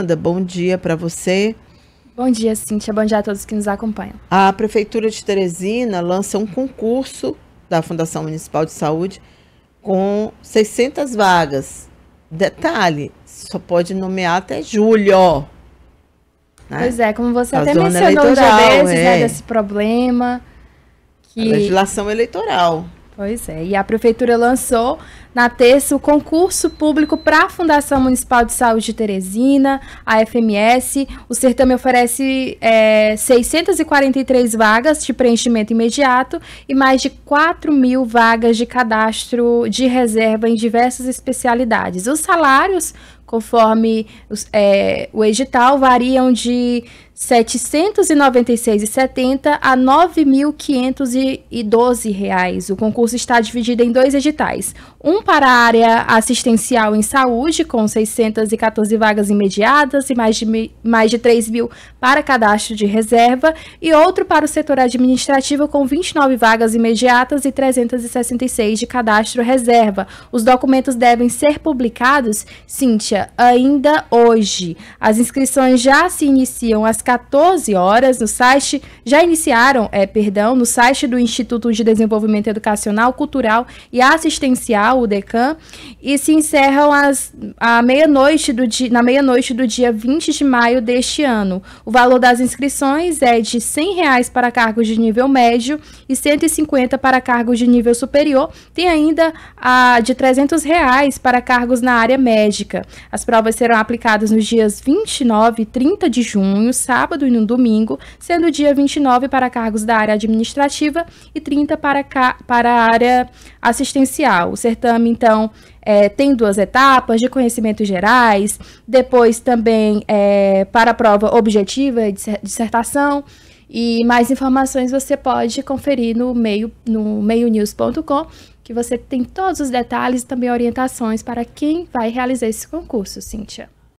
Amanda, bom dia para você. Bom dia, Cintia. Bom dia a todos que nos acompanham. A Prefeitura de Teresina lança um concurso da Fundação Municipal de Saúde com 600 vagas. Detalhe, só pode nomear até julho. Né? Pois é, como você a até mencionou já vezes, é. né, desse problema. Que... A legislação eleitoral. Pois é, e a prefeitura lançou na terça o concurso público para a Fundação Municipal de Saúde de Teresina, a FMS. O certame oferece é, 643 vagas de preenchimento imediato e mais de 4 mil vagas de cadastro de reserva em diversas especialidades. Os salários, conforme é, o edital, variam de 796,70 a 9.512 reais. O concurso está dividido em dois editais, um para a área assistencial em saúde, com 614 vagas imediatas e mais de, mais de 3 mil para cadastro de reserva, e outro para o setor administrativo, com 29 vagas imediatas e 366 de cadastro reserva. Os documentos devem ser publicados, Cíntia, ainda hoje. As inscrições já se iniciam às 14 horas no site, já iniciaram, é, perdão, no site do Instituto de Desenvolvimento Educacional, Cultural e Assistencial, Fudecan e se encerram às, à meia-noite do dia, na meia-noite do dia 20 de maio deste ano. O valor das inscrições é de R$ 100 reais para cargos de nível médio e 150 para cargos de nível superior. Tem ainda a de R$ 300 reais para cargos na área médica. As provas serão aplicadas nos dias 29 e 30 de junho, sábado e no domingo, sendo o dia 29 para cargos da área administrativa e 30 para, para a área assistencial. O certame então, é, tem duas etapas de conhecimentos gerais, depois também é, para a prova objetiva e dissertação. E mais informações você pode conferir no meio no meionews.com, que você tem todos os detalhes e também orientações para quem vai realizar esse concurso, Cíntia.